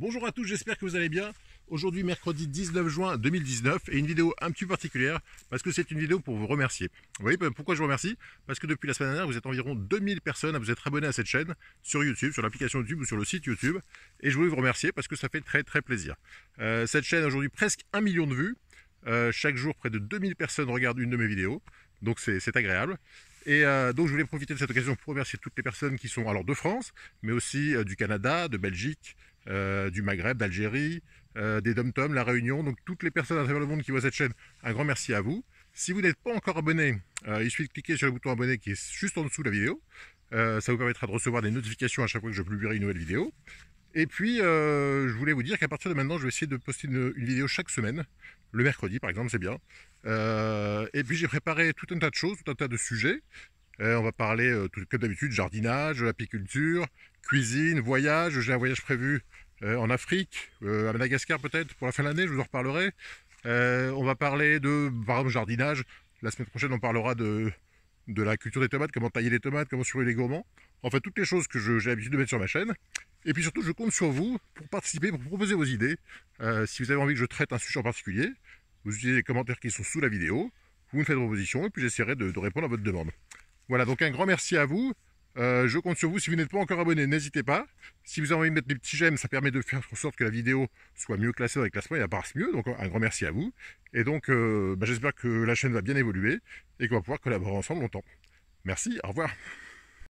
Bonjour à tous, j'espère que vous allez bien. Aujourd'hui mercredi 19 juin 2019 et une vidéo un petit peu particulière parce que c'est une vidéo pour vous remercier. Vous voyez bah, pourquoi je vous remercie Parce que depuis la semaine dernière, vous êtes environ 2000 personnes à vous être abonnés à cette chaîne sur YouTube, sur l'application YouTube ou sur le site YouTube. Et je voulais vous remercier parce que ça fait très très plaisir. Euh, cette chaîne a aujourd'hui presque un million de vues. Euh, chaque jour, près de 2000 personnes regardent une de mes vidéos. Donc c'est agréable. Et euh, donc je voulais profiter de cette occasion pour remercier toutes les personnes qui sont alors de France, mais aussi du Canada, de Belgique, euh, du Maghreb, d'Algérie, euh, des Dom-Tom, La Réunion. Donc toutes les personnes à travers le monde qui voient cette chaîne, un grand merci à vous. Si vous n'êtes pas encore abonné, euh, il suffit de cliquer sur le bouton abonné qui est juste en dessous de la vidéo. ça vous permettra de recevoir des notifications à chaque fois que je publierai une nouvelle vidéo. Et puis, je voulais vous dire qu'à partir de maintenant, je vais essayer de poster une vidéo chaque semaine. Le mercredi, par exemple, c'est bien. et puis, j'ai préparé tout un tas de choses, tout un tas de sujets. Euh, on va parler, euh, tout, comme d'habitude, jardinage, apiculture, cuisine, voyage. J'ai un voyage prévu euh, en Afrique, à Madagascar peut-être, pour la fin de l'année, je vous en reparlerai. on va parler de, jardinage. La semaine prochaine, on parlera de, de la culture des tomates, comment tailler les tomates, comment surveiller les gourmands. fait, toutes les choses que j'ai l'habitude de mettre sur ma chaîne. Et puis surtout, je compte sur vous pour participer, pour proposer vos idées. si vous avez envie que je traite un sujet en particulier, vous utilisez les commentaires qui sont sous la vidéo, vous me faites des propositions et puis j'essaierai de répondre à votre demande. Voilà, donc un grand merci à vous. Euh, je compte sur vous. Si vous n'êtes pas encore abonné, n'hésitez pas. Si vous avez envie de mettre des petits j'aime, ça permet de faire en sorte que la vidéo soit mieux classée dans les classements et apparaisse mieux. Donc un grand merci à vous. Et donc euh, bah, j'espère que la chaîne va bien évoluer et qu'on va pouvoir collaborer ensemble longtemps. Merci, au revoir.